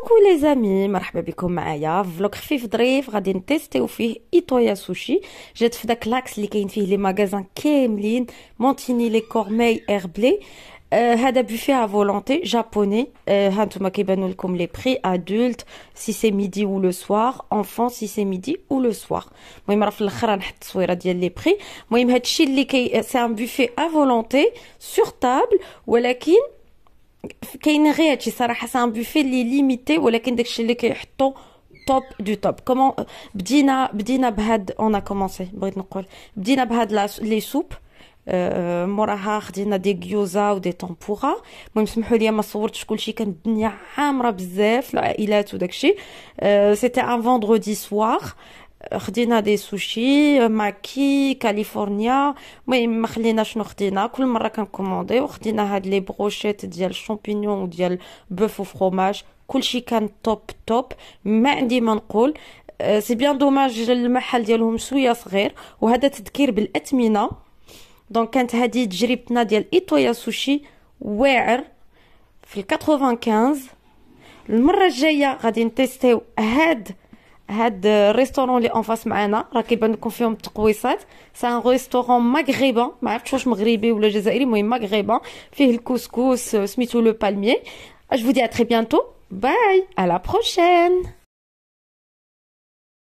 كوكو لي زامي مرحبا بكم معايا فلوق خفيف ظريف غادي نتيستيو فيه ايطويا سوشي جات في داك لاكس اللي كاين فيه لي ماغازان كاملين مونتيني لي كورماي ايربلي هذا بوفي ا فولونتي جابوني ها نتوما كيبانو لكم لي بري ادولت سي سي ميدي او لو سوار انفون سي سي ميدي او لو سوار المهم راه في الاخر نحط التصويره ديال لي بري المهم هادشي اللي كي سي ان بوفي ا فولونتي سور تابل ولكن كاين غير هادشي صراحه سان بوفي لي ليميتي ولكن داكشي اللي كيحطو توب دو توب كومون بدينا بدينا بهاد اون ا كومونسي بغيت نقول بدينا بهاد لي سوب euh, موراها خدينا دي غيوزا ودي طومبورا المهم سمحوا لي ما صورتش كلشي كانت الدنيا عامره بزاف العائلات وداكشي سيتي ان فوندردي سوار خدينا دي سوشي آه، ماكي كاليفورنيا المهم ما خليناش شنو خدينا كل مره كنكوموندي وخدينا هاد لي بروشيت ديال الشامبينيون وديال بوف وفرomage كلشي كان توب توب ما عندي ما نقول آه، سي بيان دوماج المحل ديالهم شويه صغير وهذا تذكير بالاثمنه دونك كانت هذه تجربتنا ديال ايطويا سوشي واعر في 95 المره الجايه غادي نتيستيو هاد had restaurant le on face m3ana ra kayban likom fihom c'est un restaurant maghrébin maafach wach maghribi wla dzayri mouhim maghriban fih el couscous w smitou le palmier je vous dis à très bientôt bye à la prochaine